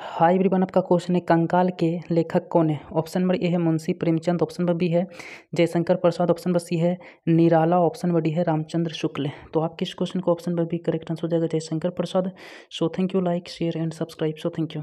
hi everyone आपका question है कंकाल के लेखक कौन है ऑप्शन नंबर ए है Munshi Premchand option number B है Jaishankar Prasad option number C है निराला ऑप्शन नंबर डी है रामचंद्र शुक्ल तो आपके इस क्वेश्चन को option number B correct answer हो जाएगा Jaishankar Prasad so thank you like share and subscribe so thank you